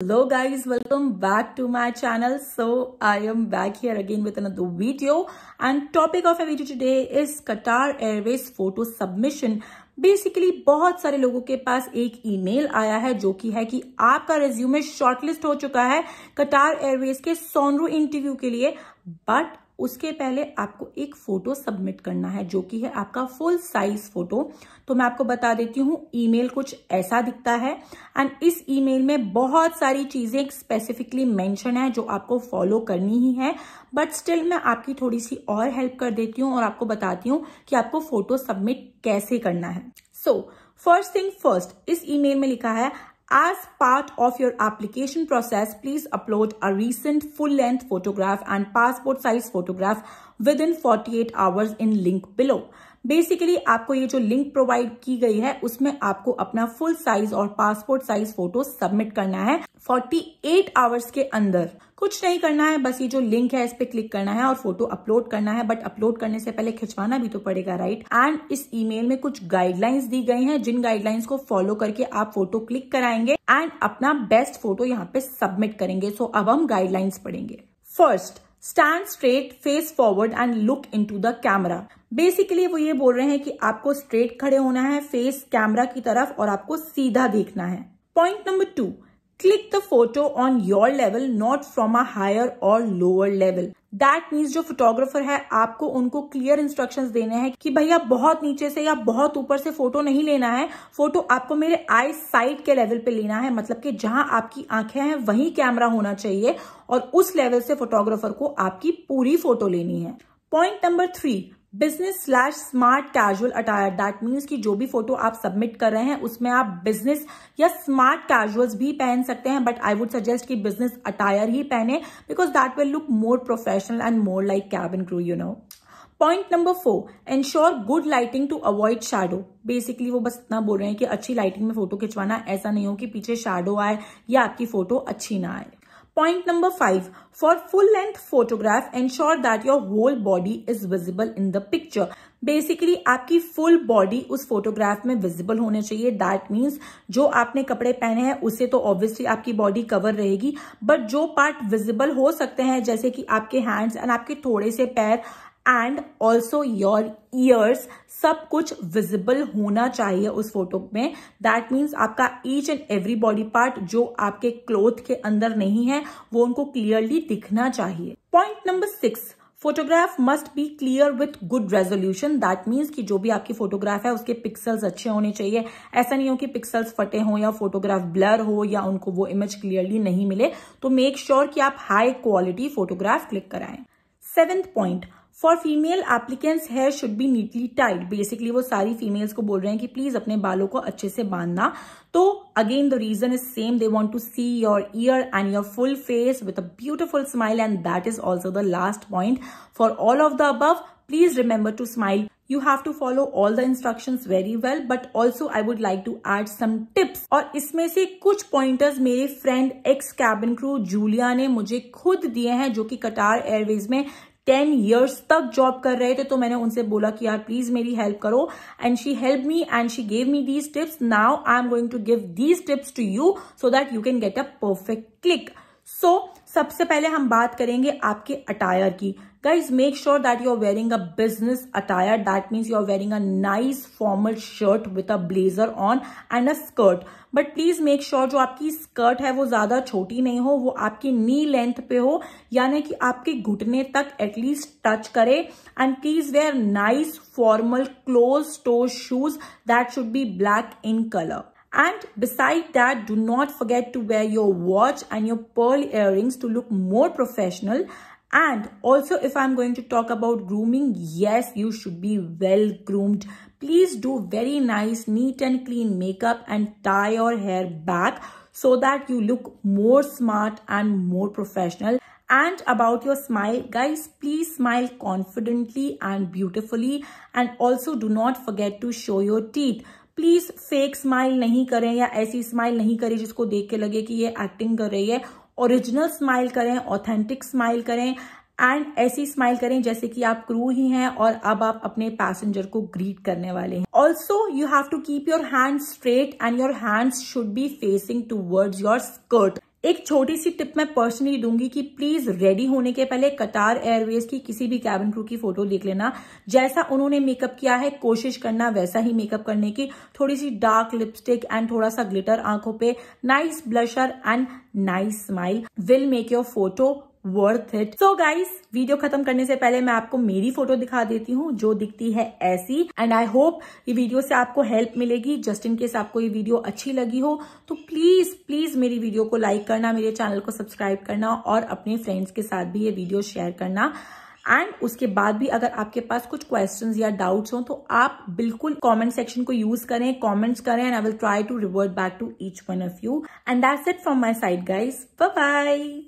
hello guys welcome back to my channel so i am back here again with another video and topic of my video today is qatar airways photo submission basically बहुत सारे लोगों के पास एक email आया है जो कि है कि आपका रेज्यूमे शॉर्टलिस्ट हो चुका है कतार एयरवेज के सोनरू इंटरव्यू के लिए बट उसके पहले आपको एक फोटो सबमिट करना है जो कि है आपका फुल साइज फोटो तो मैं आपको बता देती हूँ ईमेल कुछ ऐसा दिखता है एंड इस ईमेल में बहुत सारी चीजें स्पेसिफिकली मेंशन है जो आपको फॉलो करनी ही है बट स्टिल मैं आपकी थोड़ी सी और हेल्प कर देती हूँ और आपको बताती हूँ कि आपको फोटो सबमिट कैसे करना है सो फर्स्ट थिंग फर्स्ट इस ईमेल में लिखा है As part of your application process, please upload a recent full-length photograph and passport size photograph within 48 hours in link below. Basically आपको ये जो लिंक प्रोवाइड की गई है उसमें आपको अपना फुल साइज और पासपोर्ट साइज फोटो सबमिट करना है 48 आवर्स के अंदर कुछ नहीं करना है बस ये जो लिंक है इस पे क्लिक करना है और फोटो अपलोड करना है बट अपलोड करने से पहले खिंचवाना भी तो पड़ेगा राइट एंड इस ईमेल में कुछ गाइडलाइंस दी गई हैं जिन गाइडलाइंस को फॉलो करके आप फोटो क्लिक कराएंगे एंड अपना बेस्ट फोटो यहाँ पे सबमिट करेंगे सो so, अब हम गाइडलाइंस पढ़ेंगे first stand straight face forward and look into the camera basically वो ये बोल रहे हैं कि आपको स्ट्रेट खड़े होना है फेस कैमरा की तरफ और आपको सीधा देखना है point number two click the photo on your level not from a higher और लोअर लेवल दैट मीन्स जो फोटोग्राफर है आपको उनको क्लियर इंस्ट्रक्शन देने हैं कि भैया बहुत नीचे से या बहुत ऊपर से फोटो नहीं लेना है फोटो आपको मेरे आई साइड के लेवल पे लेना है मतलब कि जहां आपकी आंखें हैं वहीं कैमरा होना चाहिए और उस लेवल से फोटोग्राफर को आपकी पूरी फोटो लेनी है point number three business slash smart casual attire that means कि जो भी फोटो आप सबमिट कर रहे हैं उसमें आप बिजनेस या स्मार्ट कैजुअल्स भी पहन सकते हैं बट आई वुड सजेस्ट कि बिजनेस अटायर ही पहने because that will look more professional and more like cabin crew you know point number four ensure good lighting to avoid shadow basically वो बस इतना बोल रहे हैं कि अच्छी लाइटिंग में फोटो खिंचवाना ऐसा नहीं हो कि पीछे शैडो आए या आपकी फोटो अच्छी ना आए Point number five, for full length photograph, ensure that your whole body is visible in the picture. Basically आपकी फुल बॉडी उस फोटोग्राफ में विजिबल होने चाहिए दैट मीन्स जो आपने कपड़े पहने हैं उससे तो ऑब्वियसली आपकी बॉडी कवर रहेगी बट जो पार्ट विजिबल हो सकते हैं जैसे कि आपके हैंड्स एंड आपके थोड़े से पैर एंड ऑल्सो योर ईयर्स सब कुछ विजिबल होना चाहिए उस फोटो में दैट मीन्स आपका each and every body part जो आपके क्लोथ के अंदर नहीं है वो उनको क्लियरली दिखना चाहिए point number six photograph must be clear with good resolution that means कि जो भी आपकी फोटोग्राफ है उसके पिक्सल्स अच्छे होने चाहिए ऐसा नहीं हो कि पिक्सल्स फटे हों या फोटोग्राफ ब्लर हो या उनको वो इमेज क्लियरली नहीं मिले तो मेक श्योर sure कि आप हाई क्वालिटी फोटोग्राफ क्लिक कराएं seventh point for female applicants hair should be neatly tight basically वो सारी फीमेल्स को बोल रहे हैं कि प्लीज अपने बालों को अच्छे से बांधना तो again the reason is same they want to see your ear and your full face with a beautiful smile and that is also the last point for all of the above please remember to smile you have to follow all the instruction very well but also I would like to add some tips और इसमें से कुछ pointers मेरे friend ex cabin crew Julia ने मुझे खुद दिए हैं जो कि कटार एयरवेज में टेन ईयर्स तक जॉब कर रहे थे तो मैंने उनसे बोला कि यार प्लीज मेरी हेल्प करो and she help me and she gave me these tips now I am going to give these tips to you so that you can get a perfect click so so, सबसे पहले हम बात करेंगे आपके attire की guys make sure that you are wearing a business attire that means you are wearing a nice formal shirt with a blazer on and a skirt but please make sure जो आपकी skirt है वो ज्यादा छोटी नहीं हो वो आपकी नी लेंथ पे हो यानी कि आपके घुटने तक एटलीस्ट टच करे and please wear nice formal close toe shoes that should be black in colour And beside that, do not forget to wear your watch and your pearl earrings to look more professional. And also, if I'm going to talk about grooming, yes, you should be well groomed. Please do very nice, neat and clean makeup and tie your hair back so that you look more smart and more professional. And about your smile, guys, please smile confidently and beautifully. And also do not forget to show your teeth please fake smile नहीं करें या ऐसी smile नहीं करें जिसको देख के लगे कि ये एक्टिंग कर रही है ओरिजिनल स्माइल करें ऑथेंटिक स्माइल करें एंड ऐसी स्माइल करें जैसे कि आप क्रू ही हैं और अब आप अपने पैसेंजर को ग्रीट करने वाले हैं also you have to keep your hand straight and your hands should be facing towards your skirt एक छोटी सी टिप मैं पर्सनली दूंगी कि प्लीज रेडी होने के पहले कतार एयरवेज की किसी भी कैबिन क्रू की फोटो देख लेना जैसा उन्होंने मेकअप किया है कोशिश करना वैसा ही मेकअप करने की थोड़ी सी डार्क लिपस्टिक एंड थोड़ा सा ग्लिटर आंखों पे nice blusher and nice smile will make your photo worth it so guys video खत्म करने से पहले मैं आपको मेरी फोटो दिखा देती हूँ जो दिखती है ऐसी एंड आई होप ये वीडियो से आपको हेल्प मिलेगी जस्ट इन केस आपको ये वीडियो अच्छी लगी हो तो प्लीज प्लीज मेरी वीडियो को लाइक करना मेरे चैनल को सब्सक्राइब करना और अपने फ्रेंड्स के साथ भी ये वीडियो शेयर करना एंड उसके बाद भी अगर आपके पास कुछ क्वेश्चन या डाउट्स हो तो आप बिल्कुल कॉमेंट सेक्शन को यूज करें कॉमेंट्स करें and I will try to revert back to each one of you and that's it from my side guys bye